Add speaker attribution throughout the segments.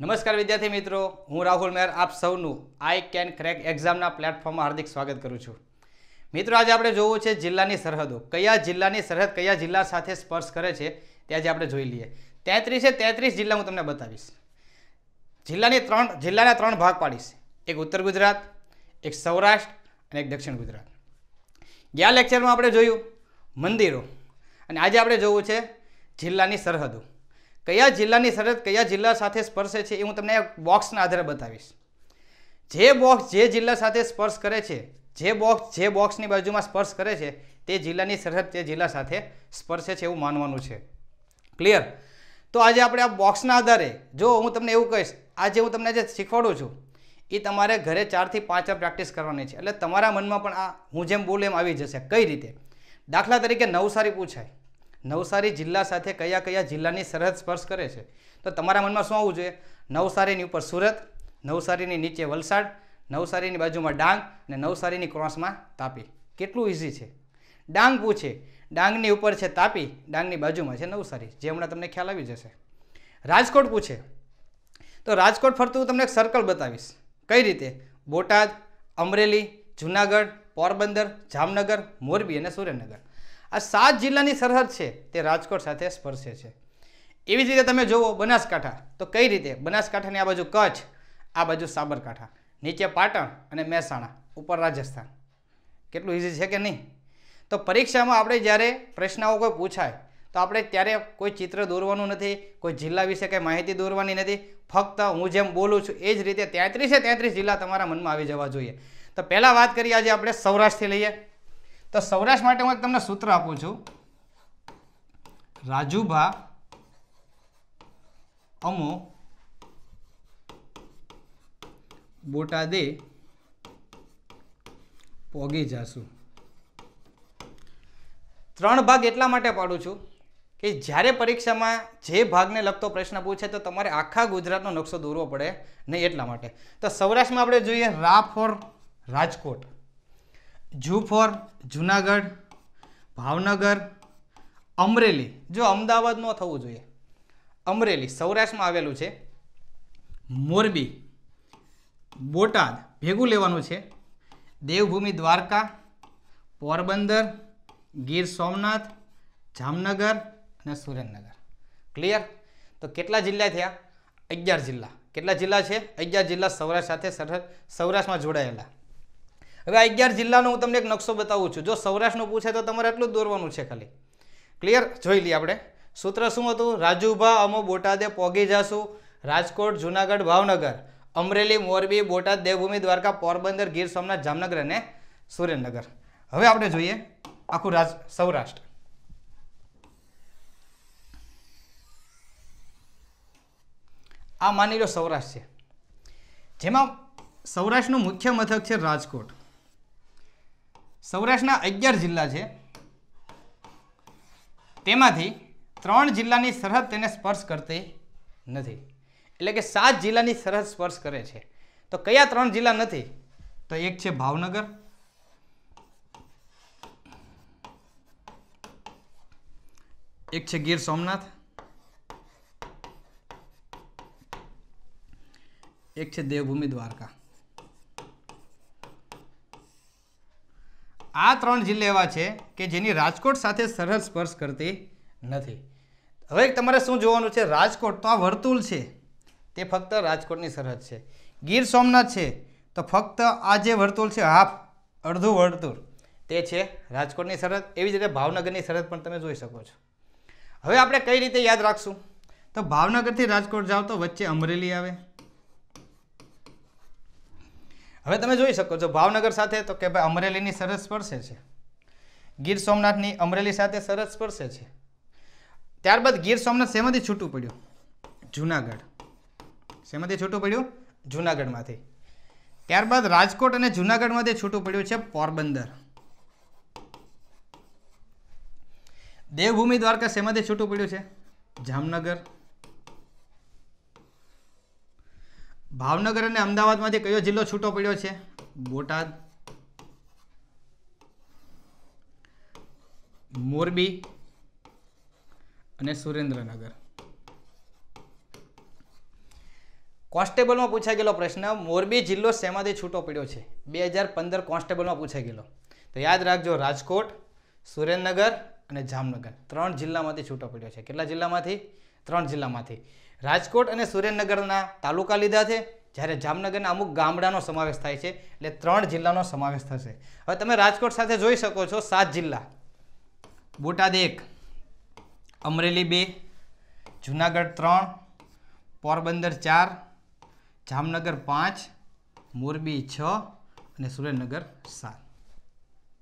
Speaker 1: નમસ્કાર વિદ્યાર્થી મિત્રો હું રાહુલ મેર આપ સૌનું આઈ કેન ક્રેક એક્ઝામના પ્લેટફોર્મમાં હાર્દિક સ્વાગત કરું છું મિત્રો આજે આપણે જોવું છે જિલ્લાની સરહદો કયા જિલ્લાની સરહદ કયા જિલ્લા સાથે સ્પર્શ કરે છે તે આજે આપણે જોઈ લઈએ તેત્રીસે તેત્રીસ જિલ્લા હું તમને બતાવીશ જિલ્લાની ત્રણ જિલ્લાના ત્રણ ભાગ પાડીશ એક ઉત્તર ગુજરાત એક સૌરાષ્ટ્ર અને એક દક્ષિણ ગુજરાત ગયા લેક્ચરમાં આપણે જોયું મંદિરો અને આજે આપણે જોવું છે જિલ્લાની સરહદો કયા જિલ્લાની સરહદ કયા જિલ્લા સાથે સ્પર્શે છે એ હું તમને બોક્સના આધારે બતાવીશ જે બોક્સ જે જિલ્લા સાથે સ્પર્શ કરે છે જે બોક્સ જે બોક્સની બાજુમાં સ્પર્શ કરે છે તે જિલ્લાની સરહદ તે જિલ્લા સાથે સ્પર્શે છે એવું માનવાનું છે ક્લિયર તો આજે આપણે આ બોક્સના આધારે જો હું તમને એવું કહીશ આજે હું તમને જે શીખવાડું છું એ તમારે ઘરે ચારથી પાંચ વાર પ્રેક્ટિસ કરવાની છે એટલે તમારા મનમાં પણ આ હું જેમ બોલું એમ આવી જશે કઈ રીતે દાખલા તરીકે નવસારી પૂછાય નવસારી જિલ્લા સાથે કયા કયા જિલ્લાની સરહદ સ્પર્શ કરે છે તો તમારા મનમાં શું આવવું જોઈએ નવસારીની ઉપર સુરત નવસારીની નીચે વલસાડ નવસારીની બાજુમાં ડાંગ અને નવસારીની ક્રોસમાં તાપી કેટલું ઇઝી છે ડાંગ પૂછે ડાંગની ઉપર છે તાપી ડાંગની બાજુમાં છે નવસારી જે હમણાં તમને ખ્યાલ આવી જશે રાજકોટ પૂછે તો રાજકોટ ફરતું તમને એક સર્કલ બતાવીશ કઈ રીતે બોટાદ અમરેલી જુનાગઢ પોરબંદર જામનગર મોરબી અને સુરેન્દ્રનગર આ સાત જિલ્લાની સરહદ છે તે રાજકોટ સાથે સ્પર્શે છે એવી જ રીતે તમે જુઓ બનાસકાંઠા તો કઈ રીતે બનાસકાંઠાની આ બાજુ કચ્છ આ બાજુ સાબરકાંઠા નીચે પાટણ અને મહેસાણા ઉપર રાજસ્થાન કેટલું ઇઝી છે કે નહીં તો પરીક્ષામાં આપણે જ્યારે પ્રશ્નો કોઈ પૂછાય તો આપણે ત્યારે કોઈ ચિત્ર દોરવાનું નથી કોઈ જિલ્લા વિશે કંઈ માહિતી દોરવાની નથી ફક્ત હું જેમ બોલું છું એ જ રીતે તેત્રીસે તેત્રીસ જિલ્લા તમારા મનમાં આવી જવા જોઈએ તો પહેલાં વાત કરીએ આજે આપણે સૌરાષ્ટ્રથી લઈએ તો સૌરાષ્ટ્ર માટે હું એક તમને સૂત્ર આપું છું રાજુભા અમો બોટાદે પોગી જાશું ત્રણ ભાગ એટલા માટે પાડું છું કે જ્યારે પરીક્ષામાં જે ભાગને લગતો પ્રશ્ન પૂછે તો તમારે આખા ગુજરાતનો નકશો દોરવો પડે નહીં એટલા માટે તો સૌરાષ્ટ્રમાં આપણે જોઈએ રા ફોર રાજકોટ જૂ ફોર જુનાગઢ ભાવનગર અમરેલી જો અમદાવાદ ન થવું જોઈએ અમરેલી સૌરાષ્ટ્રમાં આવેલું છે મોરબી બોટાદ ભેગું લેવાનું છે દેવભૂમિ દ્વારકા પોરબંદર ગીર સોમનાથ જામનગર અને સુરેન્દ્રનગર ક્લિયર તો કેટલા જિલ્લા થયા અગિયાર જિલ્લા કેટલા જિલ્લા છે અગિયાર જિલ્લા સૌરાષ્ટ્ર સાથે સરહદ સૌરાષ્ટ્રમાં જોડાયેલા હવે અગિયાર જિલ્લાનો હું તમને એક નકશો બતાવું છું જો સૌરાષ્ટ્રનું પૂછે તો તમારે એટલું જ દોરવાનું છે ખાલી ક્લિયર જોઈ લઈએ આપણે સૂત્ર શું હતું રાજુભા અમો બોટાદે પોગી જાસુ રાજકોટ જુનાગઢ ભાવનગર અમરેલી મોરબી બોટાદ દેવભૂમિ દ્વારકા પોરબંદર ગીર સોમનાથ જામનગર અને સુરેન્દ્રનગર હવે આપણે જોઈએ આખું રાજ સૌરાષ્ટ્ર આ માની લો સૌરાષ્ટ્ર છે જેમાં સૌરાષ્ટ્રનું મુખ્ય મથક છે રાજકોટ સૌરાષ્ટ્રના અગિયાર જિલ્લા છે તેમાંથી ત્રણ જિલ્લાની સરહદ તેને સ્પર્શ કરતી નથી એટલે કે સાત જિલ્લાની સરહદ સ્પર્શ કરે છે તો કયા ત્રણ જિલ્લા નથી તો એક છે ભાવનગર એક છે ગીર સોમનાથ એક છે દેવભૂમિ દ્વારકા આ ત્રણ જિલ્લે એવા છે કે જેની રાજકોટ સાથે સરહદ સ્પર્શ કરતી નથી હવે તમારે શું જોવાનું છે રાજકોટ તો આ વર્તુળ છે તે ફક્ત રાજકોટની સરહદ છે ગીર સોમનાથ છે તો ફક્ત આ જે વર્તુળ છે હાફ અડધું વર્તુળ તે છે રાજકોટની સરહદ એવી જ રીતે ભાવનગરની સરહદ પણ તમે જોઈ શકો છો હવે આપણે કઈ રીતે યાદ રાખશું તો ભાવનગરથી રાજકોટ જાઓ તો વચ્ચે અમરેલી આવે હવે તમે જોઈ શકો છો ભાવનગર સાથે તો કે ભાઈ અમરેલીની સરસ સ્પર્શે છે ગીર સોમનાથની અમરેલી સાથે સરસ સ્પર્શે છે ત્યારબાદ ગીર સોમનાથ શેમાંથી છૂટું પડ્યું જુનાગઢ શેમાંથી છૂટું પડ્યું જુનાગઢમાંથી ત્યારબાદ રાજકોટ અને જુનાગઢમાંથી છૂટું પડ્યું છે પોરબંદર દેવભૂમિ દ્વારકા શેમાંથી છૂટું પડ્યું છે જામનગર ભાવનગર અને અમદાવાદમાંથી કયો જિલ્લો છૂટો પડ્યો છે બોટાદ મોરબી અને સુરેન્દ્રનગર કોન્સ્ટેબલમાં પૂછાઈ ગયેલો પ્રશ્ન મોરબી જિલ્લો શેમાંથી છૂટો પડ્યો છે બે હજાર પંદર કોન્સ્ટેબલમાં પૂછાઈ ગયેલો તો યાદ રાખજો રાજકોટ સુરેન્દ્રનગર અને જામનગર ત્રણ જિલ્લામાંથી છૂટો પડ્યો છે કેટલા જિલ્લામાંથી ત્રણ જિલ્લામાંથી રાજકોટ અને સુરેન્દ્રનગરના તાલુકા લીધા છે જ્યારે જામનગરના અમુક ગામડાનો સમાવેશ થાય છે એટલે ત્રણ જિલ્લાનો સમાવેશ થશે હવે તમે રાજકોટ સાથે જોઈ શકો છો સાત જિલ્લા બોટાદ એક અમરેલી બે જુનાગઢ ત્રણ પોરબંદર ચાર જામનગર પાંચ મોરબી છ અને સુરેન્દ્રનગર સાત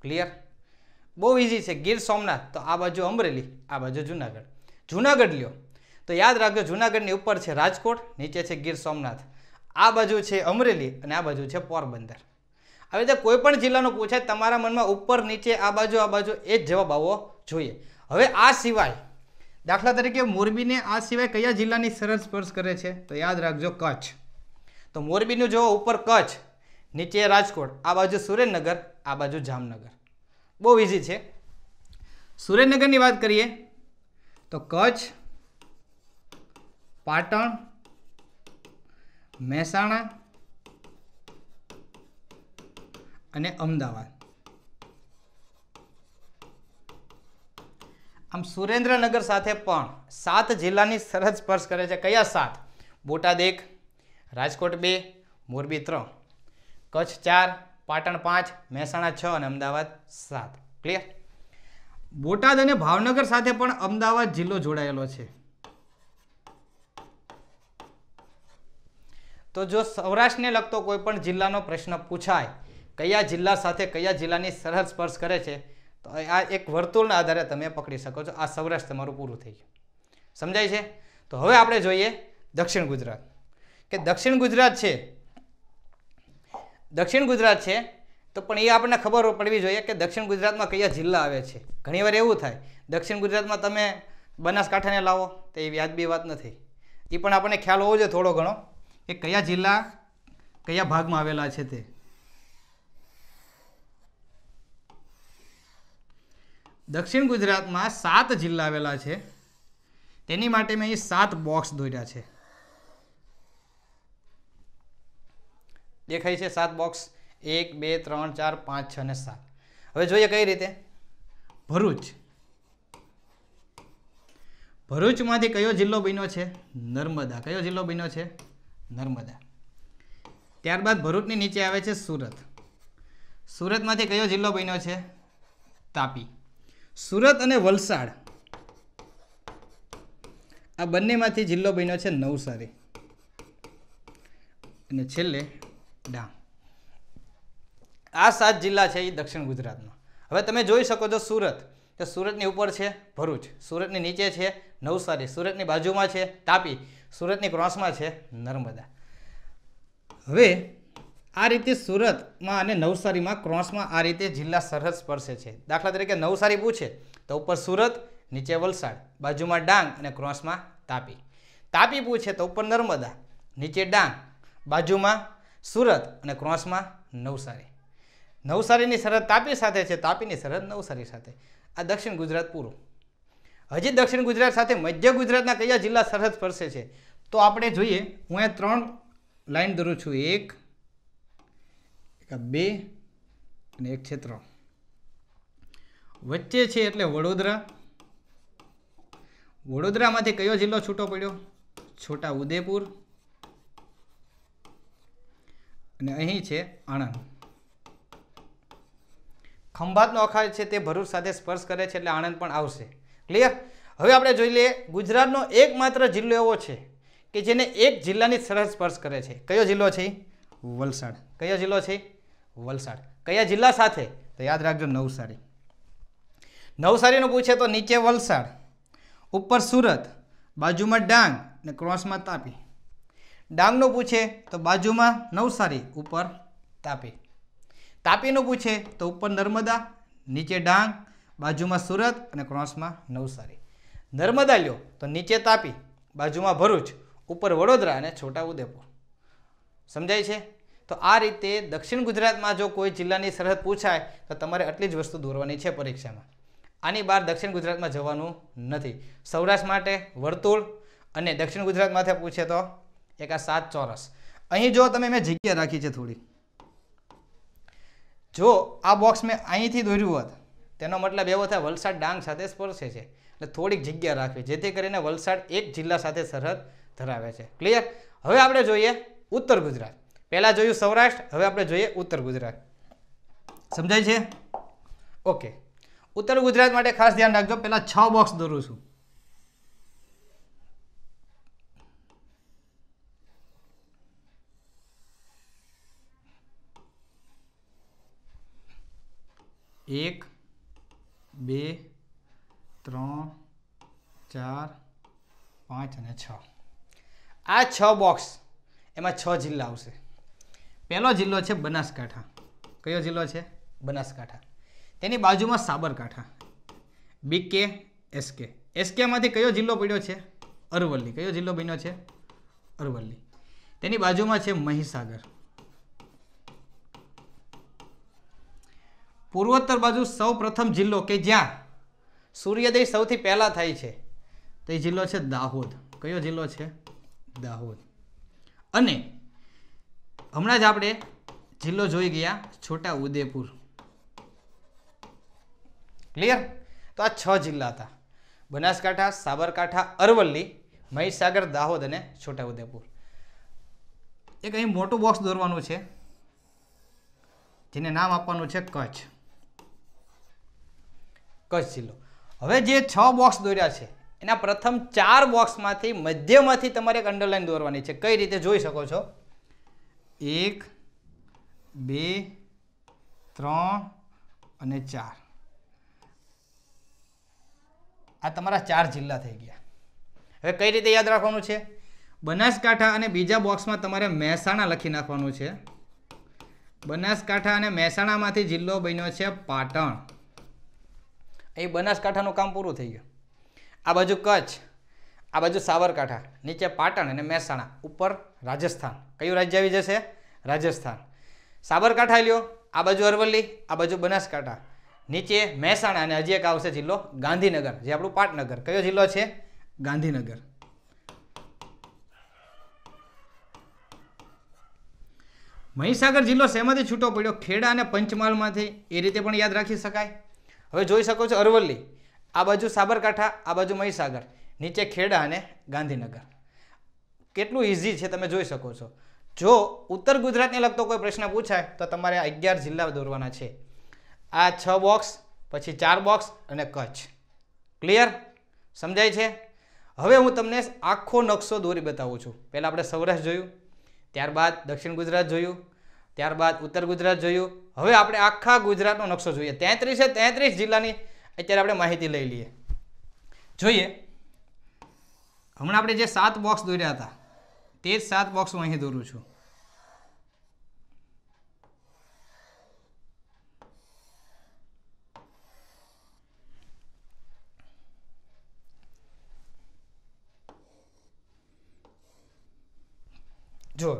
Speaker 1: ક્લિયર બહુ ઇઝી છે ગીર સોમનાથ તો આ બાજુ અમરેલી આ બાજુ જુનાગઢ જુનાગઢ લ્યો તો યાદ રાખજો જૂનાગઢની ઉપર છે રાજકોટ નીચે છે ગીર સોમનાથ આ બાજુ છે અમરેલી અને આ બાજુ છે પોરબંદર આવી રીતે કોઈ પણ જિલ્લાનું પૂછાય તમારા મનમાં ઉપર નીચે આ બાજુ આ બાજુ એ જ જવાબ આવવો જોઈએ હવે આ સિવાય દાખલા તરીકે મોરબીને આ સિવાય કયા જિલ્લાની સરહદ સ્પર્શ કરે છે તો યાદ રાખજો કચ્છ તો મોરબીનું જો ઉપર કચ્છ નીચે રાજકોટ આ બાજુ સુરેન્દ્રનગર આ બાજુ જામનગર બહુ ઇઝી છે સુરેન્દ્રનગરની વાત કરીએ તો કચ્છ પાટણ મહેસાણા અને અમદાવાદ આમ સુરેન્દ્રનગર સાથે પણ સાત જિલ્લાની સરહદ સ્પર્શ કરે છે કયા સાત બોટાદ એક રાજકોટ બે મોરબી ત્રણ કચ્છ ચાર પાટણ પાંચ મહેસાણા છ અને અમદાવાદ સાત ક્લિયર બોટાદ અને ભાવનગર સાથે પણ અમદાવાદ જિલ્લો જોડાયેલો છે તો જો સૌરાષ્ટ્રને લગતો કોઈપણ જિલ્લાનો પ્રશ્ન પૂછાય કયા જિલ્લા સાથે કયા જિલ્લાની સરહદ સ્પર્શ કરે છે તો આ એક વર્તુળના આધારે તમે પકડી શકો છો આ સૌરાષ્ટ્ર તમારું પૂરું થઈ ગયું સમજાય છે તો હવે આપણે જોઈએ દક્ષિણ ગુજરાત કે દક્ષિણ ગુજરાત છે દક્ષિણ ગુજરાત છે તો પણ એ આપણને ખબર પડવી જોઈએ કે દક્ષિણ ગુજરાતમાં કયા જિલ્લા આવે છે ઘણીવાર એવું થાય દક્ષિણ ગુજરાતમાં તમે બનાસકાંઠાને લાવો તો એ વ્યાજબી વાત નથી એ પણ આપણને ખ્યાલ હોવો જોઈએ થોડો ઘણો એ કયા જિલ્લા કયા ભાગમાં આવેલા છે તે દક્ષિણ ગુજરાતમાં સાત જિલ્લા આવેલા છે તેની માટે મેં અહીં સાત બોક્સ દોર્યા છે દેખાય છે સાત બોક્સ એક બે ત્રણ ચાર પાંચ છ ને સાત હવે જોઈએ કઈ રીતે ભરૂચ ભરૂચમાંથી કયો જિલ્લો બન્યો છે નર્મદા કયો જિલ્લો બન્યો છે નર્મદા ત્યારબાદ ભરૂચની નીચે આવે છે સુરત સુરતમાંથી કયો જિલ્લો બન્યો છે તાપી સુરત અને વલસાડ આ બંનેમાંથી જિલ્લો બન્યો છે નવસારી અને છેલ્લે ડામ આ સાત જિલ્લા છે એ દક્ષિણ ગુજરાતમાં હવે તમે જોઈ શકો છો સુરત તો સુરતની ઉપર છે ભરૂચ સુરતની નીચે છે નવસારી સુરતની બાજુમાં છે તાપી સુરતની ક્રોસમાં છે નર્મદા હવે આ રીતે સુરતમાં અને નવસારીમાં ક્રોસમાં આ રીતે જિલ્લા સરહદ સ્પર્શે છે દાખલા તરીકે નવસારી પૂછે તો ઉપર સુરત નીચે વલસાડ બાજુમાં ડાંગ અને ક્રોસમાં તાપી તાપી પૂછે તો ઉપર નર્મદા નીચે ડાંગ બાજુમાં સુરત અને ક્રોસમાં નવસારી નવસારીની સરહદ તાપી સાથે છે તાપીની સરહદ નવસારી સાથે આ દક્ષિણ ગુજરાત પૂરું હજી દક્ષિણ ગુજરાત સાથે મધ્ય ગુજરાતના કયા જિલ્લા સરહદ સ્પર્શે છે તો આપણે જોઈએ હું અહીંયા ત્રણ લાઈન દોરું છું એક બે અને એક છે ત્રણ વચ્ચે છે એટલે વડોદરા વડોદરામાંથી કયો જિલ્લો છૂટો પડ્યો છોટા ઉદેપુર અને અહીં છે આણંદ ખંભાતનો અખાત છે તે ભરૂચ સાથે સ્પર્શ કરે છે એટલે આણંદ પણ આવશે ક્લિયર હવે આપણે જોઈ લઈએ ગુજરાતનો એકમાત્ર જિલ્લો એવો છે કે જેને એક જિલ્લાની સરહદ સ્પર્શ કરે છે કયો જિલ્લો છે વલસાડ કયો જિલ્લો છે વલસાડ કયા જિલ્લા સાથે તો યાદ રાખજો નવસારી નવસારીનું પૂછે તો નીચે વલસાડ ઉપર સુરત બાજુમાં ડાંગ અને ક્રોસમાં તાપી ડાંગનું પૂછે તો બાજુમાં નવસારી ઉપર તાપી તાપીનું પૂછે તો ઉપર નર્મદા નીચે ડાંગ બાજુમાં સુરત અને ક્રોસમાં નવસારી નર્મદા લ્યો તો નીચે તાપી બાજુમાં ભરૂચ ઉપર વડોદરા અને છોટાઉદેપુર સમજાય છે તો આ રીતે દક્ષિણ ગુજરાતમાં જો કોઈ જિલ્લાની સરહદ પૂછાય તો તમારે આટલી જ વસ્તુ દોરવાની છે પરીક્ષામાં આની બહાર દક્ષિણ ગુજરાતમાં જવાનું નથી સૌરાષ્ટ્ર માટે વર્તુળ અને દક્ષિણ ગુજરાતમાંથી પૂછે તો એક આ સાત ચોરસ અહીં જો તમે મેં જગ્યા રાખી છે થોડી જો આ બોક્સ મેં અહીંથી દોર્યું હોત તેનો મતલબ એવો થાય વલસાડ ડાંગ સાથે સ્પર્શે છે એટલે થોડીક જગ્યા રાખવી જેથી કરીને વલસાડ એક જિલ્લા સાથે સરહદ ધરાવે છે ક્લિયર હવે આપણે જોઈએ ઉત્તર ગુજરાત પહેલાં જોયું સૌરાષ્ટ્ર હવે આપણે જોઈએ ઉત્તર ગુજરાત સમજાય છે ઓકે ઉત્તર ગુજરાત માટે ખાસ ધ્યાન રાખજો પહેલાં છ બોક્સ દોરું છું એક બે ત્રણ ચાર પાંચ અને છ આ છ બોક્સ એમાં છ જિલ્લા આવશે પહેલો જિલ્લો છે બનાસકાંઠા કયો જિલ્લો છે બનાસકાંઠા તેની બાજુમાં સાબરકાંઠા બીકે એસકે એસકેમાંથી કયો જિલ્લો પડ્યો છે અરવલ્લી કયો જિલ્લો બન્યો છે અરવલ્લી તેની બાજુમાં છે મહીસાગર પૂર્વોત્તર બાજુ સૌ પ્રથમ જિલ્લો કે જ્યાં સૂર્યોદય સૌથી પહેલાં થાય છે તે જિલ્લો છે દાહોદ કયો જિલ્લો છે દાહોદ અને હમણાં જ આપણે જિલ્લો જોઈ ગયા છોટા ઉદેપુર ક્લિયર તો આ છ જિલ્લા હતા બનાસકાંઠા સાબરકાંઠા અરવલ્લી મહીસાગર દાહોદ અને છોટા ઉદેપુર એક અહીં મોટું બોક્સ દોરવાનું છે જેને નામ આપવાનું છે કચ્છ કચ્છ જિલ્લો હવે જે છ બોક્સ દોર્યા છે એના પ્રથમ ચાર બોક્સમાંથી મધ્યમાંથી તમારે એક અંડરલાઇન દોરવાની છે કઈ રીતે જોઈ શકો છો એક બે ત્રણ અને ચાર આ તમારા ચાર જિલ્લા થઈ ગયા હવે કઈ રીતે યાદ રાખવાનું છે બનાસકાંઠા અને બીજા બોક્સમાં તમારે મહેસાણા લખી નાખવાનું છે બનાસકાંઠા અને મહેસાણામાંથી જિલ્લો બન્યો છે પાટણ અહીં બનાસકાંઠાનું કામ પૂરું થઈ ગયું આ બાજુ કચ્છ આ બાજુ સાબરકાંઠા નીચે પાટણ અને મહેસાણા ઉપર રાજસ્થાન કયું રાજ્ય આવી જશે રાજસ્થાન સાબરકાંઠા લ્યો આ બાજુ અરવલ્લી આ બાજુ બનાસકાંઠા નીચે મહેસાણા અને હજી એક આવશે જિલ્લો ગાંધીનગર જે આપણું પાટનગર કયો જિલ્લો છે ગાંધીનગર મહીસાગર જિલ્લો શેમાંથી છૂટો પડ્યો ખેડા અને પંચમહાલમાંથી એ રીતે પણ યાદ રાખી શકાય હવે જોઈ શકો છો અરવલ્લી આ બાજુ સાબરકાંઠા આ બાજુ મહીસાગર નીચે ખેડા અને ગાંધીનગર કેટલું ઇઝી છે તમે જોઈ શકો છો જો ઉત્તર ગુજરાતને લગતો કોઈ પ્રશ્ન પૂછાય તો તમારે અગિયાર જિલ્લા દોરવાના છે આ છ બોક્સ પછી ચાર બોક્સ અને કચ્છ ક્લિયર સમજાય છે હવે હું તમને આખો નકશો દોરી બતાવું છું પહેલાં આપણે સૌરાષ્ટ્ર જોયું ત્યારબાદ દક્ષિણ ગુજરાત જોયું ત્યારબાદ ઉત્તર ગુજરાત જોયું હવે આપણે આખા ગુજરાતનો નકશો જોઈએ તેત્રીસે તેત્રીસ જિલ્લાની અત્યારે આપણે માહિતી લઈ લઈએ જોઈએ હમણાં આપણે જે સાત બોક્સ દોર્યા હતા તે જ સાત બોક્સ હું અહીં દોરું છું જો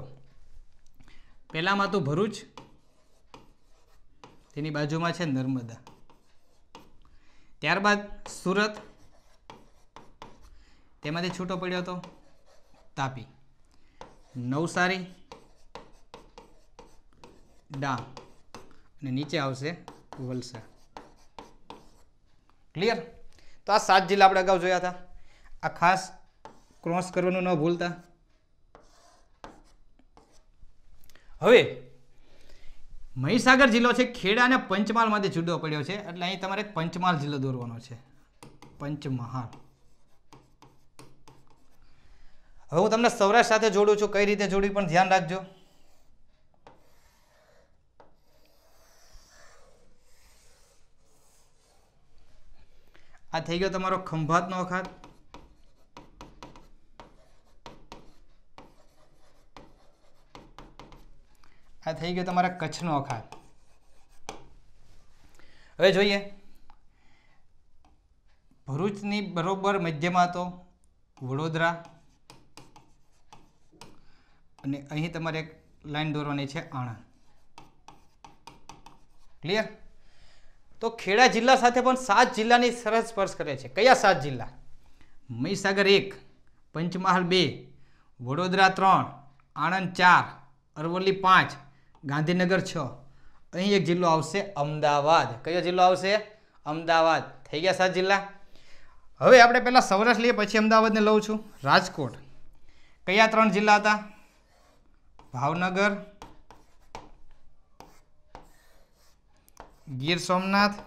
Speaker 1: પહેલાંમાં તો ભરૂચ તેની બાજુમાં છે નર્મદા ત્યારબાદ સુરત તેમાંથી છૂટો પડ્યો હતો તાપી નવસારી ડાંગ અને નીચે આવશે વલસાડ ક્લિયર તો આ સાત જિલ્લા આપણે અગાઉ જોયા હતા આ ખાસ ક્રોસ કરવાનું ન ભૂલતા હવે મહીસાગર જિલ્લો છે ખેડા અને પંચમહાલમાંથી જુદો પડ્યો છે એટલે અહીં તમારે પંચમહાલ જિલ્લો દોરવાનો છે પંચમહાલ હવે હું તમને સૌરાષ્ટ્ર સાથે જોડું છું કઈ રીતે જોડવી પણ ધ્યાન રાખજો આ થઈ ગયો તમારો ખંભાતનો અખાત થઈ ગયો તમારા કચ્છનો અખાત હવે જોઈએ ભરૂચની બરોબર મધ્યમાં તો વડોદરા અને અહીં તમારે એક લાઈન દોરવાની છે આણંદ ક્લિયર તો ખેડા જિલ્લા સાથે પણ સાત જિલ્લાની સરહદ સ્પર્શ કરે છે કયા સાત જિલ્લા મહીસાગર એક પંચમહાલ બે વડોદરા ત્રણ આણંદ ચાર અરવલ્લી પાંચ ગાંધીનગર છ અહીં એક જિલ્લો આવશે અમદાવાદ કયો જિલ્લો આવશે અમદાવાદ થઈ ગયા સાત જિલ્લા હવે આપણે પહેલાં સૌરાષ્ટ્ર લઈએ પછી અમદાવાદને લઉં છું રાજકોટ કયા ત્રણ જિલ્લા હતા ભાવનગર ગીર સોમનાથ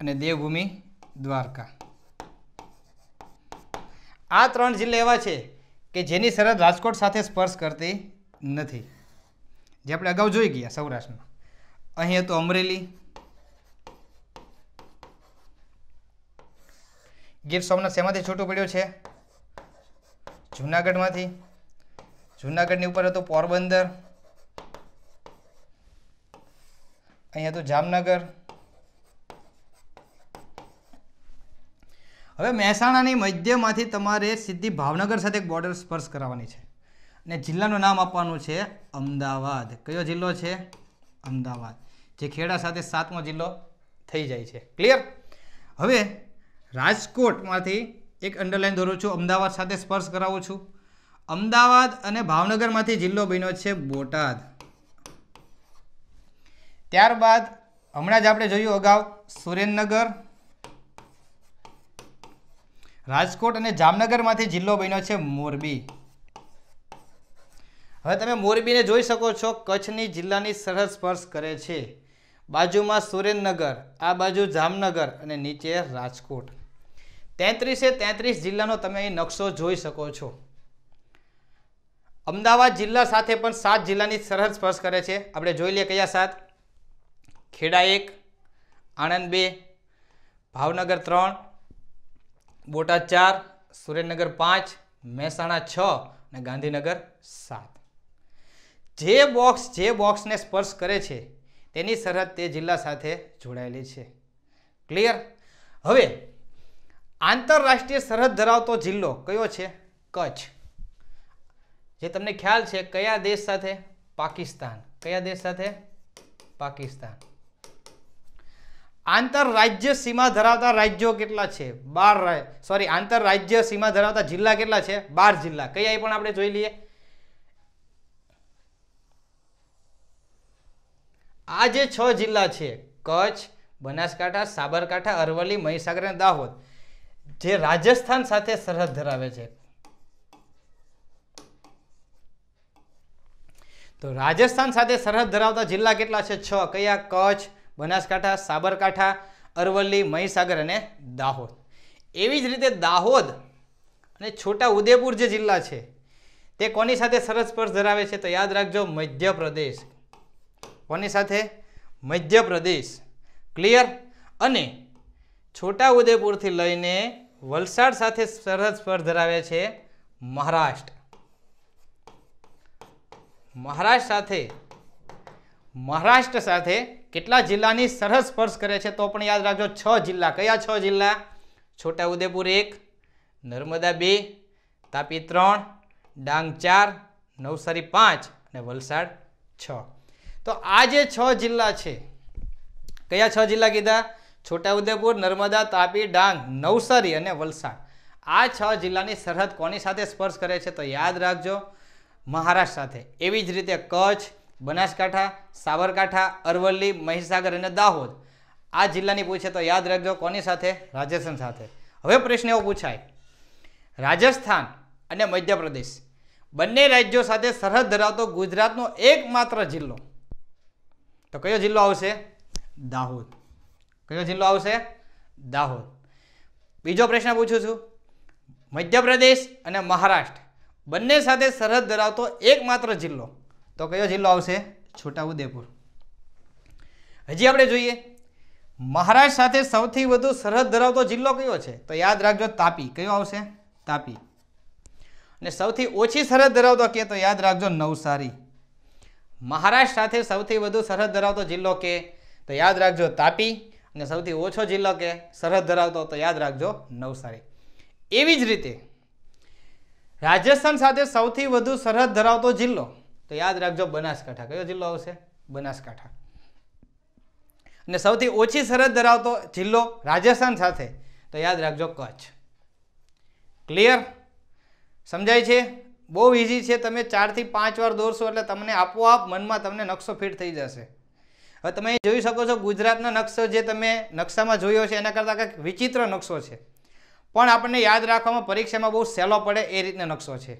Speaker 1: અને દેવભૂમિ દ્વારકા આ ત્રણ જિલ્લા એવા છે કે જેની સરહદ રાજકોટ સાથે સ્પર્શ કરતી નથી જે આપણે અગાઉ જોઈ ગયા સૌરાષ્ટ્રમાં અહીં હતું અમરેલી ગીર સોમનાથ શેમાંથી છૂટું પડ્યો છે જુનાગઢમાંથી જુનાગઢની ઉપર હતો પોરબંદર અહીંયા તો જામનગર હવે મહેસાણાની મધ્યમાંથી તમારે સીધી ભાવનગર સાથે બોર્ડર સ્પર્શ કરાવવાની છે ને જિલ્લાનું નામ આપવાનું છે અમદાવાદ કયો જિલ્લો છે અમદાવાદ જે ખેડા સાથે સાતમો જિલ્લો થઈ જાય છે ક્લિયર હવે રાજકોટમાંથી એક અંડરલાઇન દોરું છું અમદાવાદ સાથે સ્પર્શ કરાવું છું અમદાવાદ અને ભાવનગરમાંથી જિલ્લો બન્યો છે બોટાદ ત્યારબાદ હમણાં જ આપણે જોયું અગાઉ સુરેન્દ્રનગર રાજકોટ અને જામનગરમાંથી જિલ્લો બન્યો છે મોરબી હવે તમે મોરબીને જોઈ શકો છો કચ્છની જિલ્લાની સરહદ સ્પર્શ કરે છે બાજુમાં સુરેન્દ્રનગર આ બાજુ જામનગર અને નીચે રાજકોટ તેત્રીસે તેત્રીસ જિલ્લાનો તમે અહીં નકશો જોઈ શકો છો અમદાવાદ જિલ્લા સાથે પણ સાત જિલ્લાની સરહદ સ્પર્શ કરે છે આપણે જોઈ લઈએ કયા સાત ખેડા એક આણંદ બે ભાવનગર ત્રણ બોટાદ ચાર સુરેન્દ્રનગર પાંચ મહેસાણા છ અને ગાંધીનગર સાત જે બોક્સ જે બોક્સને સ્પર્શ કરે છે તેની સરહદ તે જિલ્લા સાથે જોડાયેલી છે ક્લિયર હવે આંતરરાષ્ટ્રીય સરહદ ધરાવતો જિલ્લો કયો છે કચ્છ જે તમને ખ્યાલ છે કયા દેશ સાથે પાકિસ્તાન કયા દેશ સાથે પાકિસ્તાન આંતરરાજ્ય સીમા ધરાવતા રાજ્યો કેટલા છે બાર સોરી આંતરરાજ્ય સીમા ધરાવતા જિલ્લા કેટલા છે બાર જિલ્લા કયા એ પણ આપણે જોઈ લઈએ આ જે છ જિલ્લા છે કચ્છ બનાસકાંઠા સાબરકાંઠા અરવલ્લી મહીસાગર અને દાહોદ જે રાજસ્થાન સાથે સરહદ ધરાવે છે તો રાજસ્થાન સાથે સરહદ ધરાવતા જિલ્લા કેટલા છે છ કયા કચ્છ બનાસકાંઠા સાબરકાંઠા અરવલ્લી મહીસાગર અને દાહોદ એવી જ રીતે દાહોદ અને છોટા ઉદેપુર જે જિલ્લા છે તે કોની સાથે સરહદ સ્પર્શ ધરાવે છે તો યાદ રાખજો મધ્યપ્રદેશ કોની સાથે મધ્યપ્રદેશ ક્લિયર અને છોટાઉદેપુરથી લઈને વલસાડ સાથે સરહદ પર ધરાવે છે મહારાષ્ટ્ર મહારાષ્ટ્ર સાથે મહારાષ્ટ્ર સાથે કેટલા જિલ્લાની સરહદ સ્પર્શ કરે છે તો પણ યાદ રાખજો છ જિલ્લા કયા છ જિલ્લા છોટાઉદેપુર એક નર્મદા બે તાપી ત્રણ ડાંગ ચાર નવસારી પાંચ અને વલસાડ છ તો આ જે છ જિલ્લા છે કયા છ જિલ્લા કીધા છોટાઉદેપુર નર્મદા તાપી ડાંગ નવસારી અને વલસાડ આ છ જિલ્લાની સરહદ કોની સાથે સ્પર્શ કરે છે તો યાદ રાખજો મહારાષ્ટ્ર સાથે એવી જ રીતે કચ્છ બનાસકાંઠા સાબરકાંઠા અરવલ્લી મહીસાગર અને દાહોદ આ જિલ્લાની પૂછે તો યાદ રાખજો કોની સાથે રાજસ્થાન સાથે હવે પ્રશ્ન એવો પૂછાય રાજસ્થાન અને મધ્યપ્રદેશ બંને રાજ્યો સાથે સરહદ ધરાવતો ગુજરાતનો એકમાત્ર જિલ્લો તો કયો જિલ્લો આવશે દાહોદ કયો જિલ્લો આવશે દાહોદ બીજો પ્રશ્ન પૂછું છું મધ્યપ્રદેશ અને મહારાષ્ટ્ર બંને સાથે સરહદ ધરાવતો એકમાત્ર જિલ્લો તો કયો જિલ્લો આવશે છોટાઉદેપુર હજી આપણે જોઈએ મહારાષ્ટ્ર સાથે સૌથી વધુ સરહદ ધરાવતો જિલ્લો કયો છે તો યાદ રાખજો તાપી કયો આવશે તાપી અને સૌથી ઓછી સરહદ ધરાવતો કે તો યાદ રાખજો નવસારી મહારાષ્ટ્ર સાથે સૌથી વધુ સરહદ ધરાવતો જિલ્લો કે તો યાદ રાખજો તાપી અને સૌથી ઓછો જિલ્લો કે સરહદ ધરાવતો તો યાદ રાખજો નવસારી એવી જ રીતે રાજસ્થાન સાથે સૌથી વધુ સરહદ ધરાવતો જિલ્લો તો યાદ રાખજો બનાસકાંઠા કયો જિલ્લો આવશે બનાસકાંઠા અને સૌથી ઓછી સરહદ ધરાવતો જિલ્લો રાજસ્થાન સાથે તો યાદ રાખજો કચ્છ ક્લિયર સમજાય છે બહુ ઇઝી છે તમે ચારથી પાંચ વાર દોરશો એટલે તમને આપોઆપ મનમાં તમને નકશો ફિટ થઈ જશે હવે તમે જોઈ શકો છો ગુજરાતનો નકશો જે તમે નકશામાં જોયો છે એના કરતાં કંઈક વિચિત્ર નકશો છે પણ આપણને યાદ રાખવામાં પરીક્ષામાં બહુ સહેલો પડે એ રીતનો નકશો છે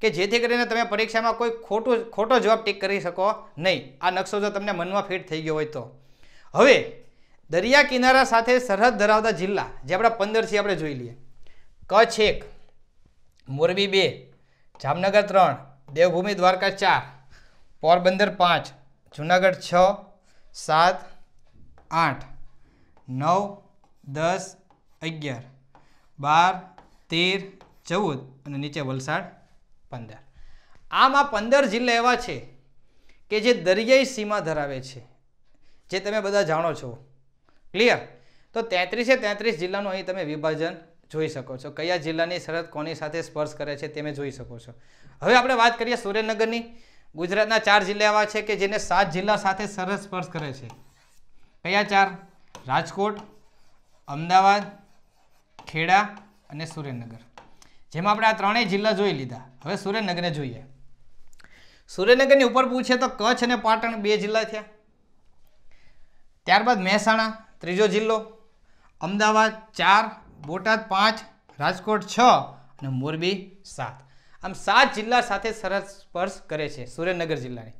Speaker 1: કે જેથી કરીને તમે પરીક્ષામાં કોઈ ખોટું ખોટો જવાબ ટીક કરી શકો નહીં આ નકશો જો તમને મનમાં ફિટ થઈ ગયો હોય તો હવે દરિયા કિનારા સાથે સરહદ ધરાવતા જિલ્લા જે આપણા પંદરથી આપણે જોઈ લઈએ કચ્છ એક મોરબી બે જામનગર ત્રણ દેવભૂમિ દ્વારકા ચાર પોરબંદર પાંચ જુનાગઢ છ સાત આઠ નવ દસ અગિયાર બાર તેર ચૌદ અને નીચે વલસાડ પંદર આમાં પંદર જિલ્લા એવા છે કે જે દરિયાઈ સીમા ધરાવે છે જે તમે બધા જાણો છો ક્લિયર તો તેત્રીસે તેત્રીસ જિલ્લાનું અહીં તમે વિભાજન જોઈ શકો છો કયા જિલ્લાની સરહદ કોની સાથે સ્પર્શ કરે છે તમે જોઈ શકો છો હવે આપણે વાત કરીએ સુરેન્દ્રનગરની ગુજરાતના ચાર જિલ્લા એવા છે કે જેને સાત જિલ્લા સાથે સરહદ સ્પર્શ કરે છે કયા ચાર રાજકોટ અમદાવાદ ખેડા અને સુરેન્દ્રનગર જેમાં આપણે આ ત્રણેય જિલ્લા જોઈ લીધા હવે સુરેન્દ્રનગરને જોઈએ સુરેન્દ્રનગરની ઉપર પૂછીએ તો કચ્છ અને પાટણ બે જિલ્લા થયા ત્યારબાદ મહેસાણા ત્રીજો જિલ્લો અમદાવાદ ચાર બોટાદ પાંચ રાજકોટ છ અને મોરબી સાત આમ સાત જિલ્લા સાથે સરસ સ્પર્શ કરે છે સુરેન્દ્રનગર જિલ્લાની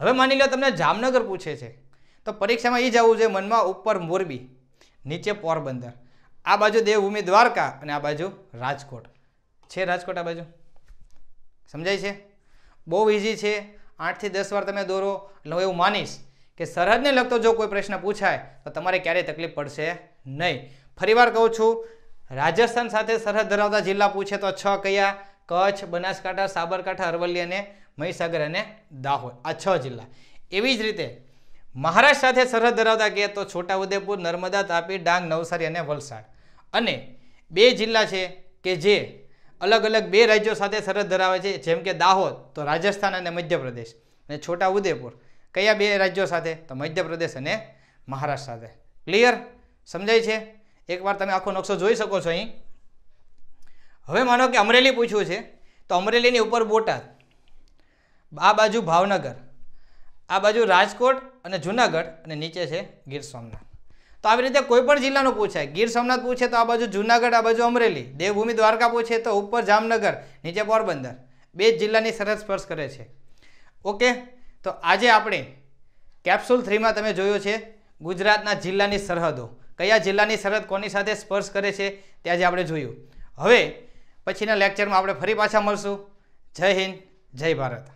Speaker 1: હવે માની લો તમને જામનગર પૂછે છે તો પરીક્ષામાં એ જવું જોઈએ મનમાં ઉપર મોરબી નીચે પોરબંદર આ બાજુ દેવભૂમિ દ્વારકા અને આ બાજુ રાજકોટ છે રાજકોટ આ બાજુ સમજાય છે બહુ ઇઝી છે આઠથી દસ વાર તમે દોરો એટલે હું એવું માનીશ કે સરહદને લગતો જો કોઈ પ્રશ્ન પૂછાય તો તમારે ક્યારેય તકલીફ પડશે નહીં ફરીવાર કહું છું રાજસ્થાન સાથે સરહદ ધરાવતા જિલ્લા પૂછે તો છ કયા કચ્છ બનાસકાંઠા સાબરકાંઠા અરવલ્લી અને મહીસાગર અને દાહોદ આ છ જિલ્લા એવી જ રીતે મહારાષ્ટ્ર સાથે સરહદ ધરાવતા કહે તો છોટાઉદેપુર નર્મદા તાપી ડાંગ નવસારી અને વલસાડ અને બે જિલ્લા છે કે જે અલગ અલગ બે રાજ્યો સાથે સરહદ ધરાવે છે જેમ કે દાહોદ તો રાજસ્થાન અને મધ્યપ્રદેશ અને છોટાઉદેપુર કયા બે રાજ્યો સાથે તો મધ્યપ્રદેશ અને મહારાષ્ટ્ર સાથે ક્લિયર સમજાય છે એકવાર તમે આખો નકશો જોઈ શકો છો અહીં હવે માનો કે અમરેલી પૂછ્યું છે તો અમરેલીની ઉપર બોટાદ આ બાજુ ભાવનગર આ બાજુ રાજકોટ અને જુનાગઢ અને નીચે છે ગીર સોમનાથ તો આવી રીતે કોઈ પણ જિલ્લાનું પૂછાય ગીર સોમનાથ પૂછે તો આ બાજુ જુનાગઢ આ બાજુ અમરેલી દેવભૂમિ દ્વારકા પૂછે તો ઉપર જામનગર નીચે પોરબંદર બે જિલ્લાની સરહદ સ્પર્શ કરે છે ઓકે તો આજે આપણે કેપ્સુલ થ્રીમાં તમે જોયું છે ગુજરાતના જિલ્લાની સરહદો કયા જિલ્લાની સરહદ કોની સાથે સ્પર્શ કરે છે તે આજે આપણે જોયું હવે પછીના લેક્ચરમાં આપણે ફરી પાછા મળશું જય હિન્દ જય ભારત